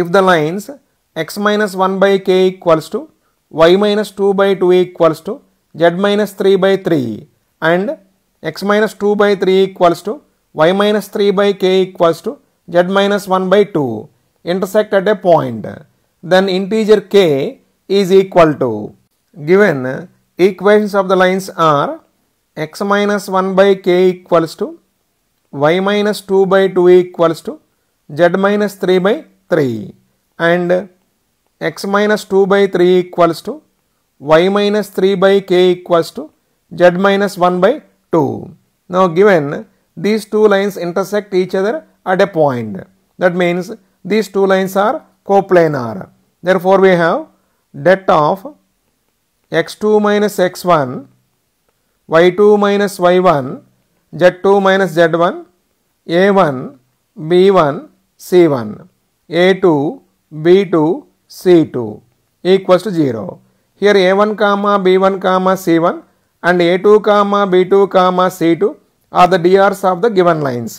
if the lines x minus 1 by k equals to y minus 2 by 2 equals to z minus 3 by 3 and x minus 2 by 3 equals to y minus 3 by k equals to z minus 1 by 2 intersect at a point then integer k is equal to given equations of the lines are x minus 1 by k equals to y minus 2 by 2 equals to z minus 3 by 3 and x minus 2 by 3 equals to y minus 3 by k equals to z minus 1 by 2. Now given these two lines intersect each other at a point. That means these two lines are coplanar. Therefore, we have det of x2 minus x1, y2 minus y1, z2 minus z1, a1, b1, c1. A2, B2, C2 equals to 0. Here A1 comma B1 comma C1 and A2 comma B2 comma C2 are the DRs of the given lines.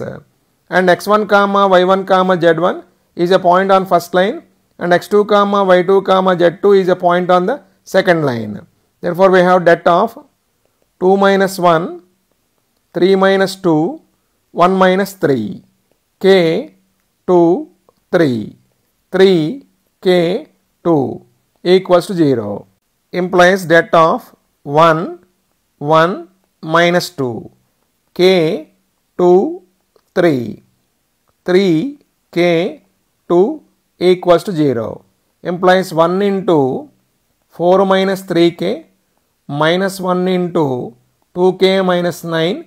And X1 comma Y1 comma Z1 is a point on first line and X2 comma Y2 comma Z2 is a point on the second line. Therefore, we have debt of 2 minus 1, 3 minus 2, 1 minus 3, K, 2, 3. 3 K2 equals to 0 implies that of 1 1 minus 2 K 2 3 3 K 2 equals to 0 implies 1 into 4 minus 3K minus 1 into 2K minus 9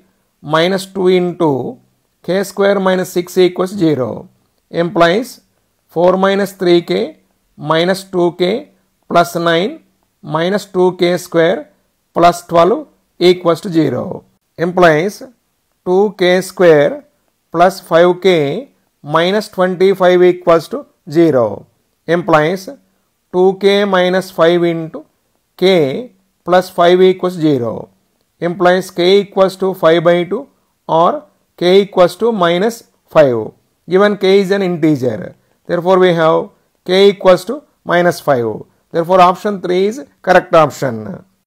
minus 2 into K square minus 6 equals 0. implies 4 minus 3k minus 2k plus 9 minus 2k square plus 12 equals to 0 implies 2k square plus 5k minus 25 equals to 0 implies 2k minus 5 into k plus 5 equals 0 implies k equals to 5 by 2 or k equals to minus 5 given k is an integer. Therefore, we have k equals to minus 5. Therefore, option 3 is correct option.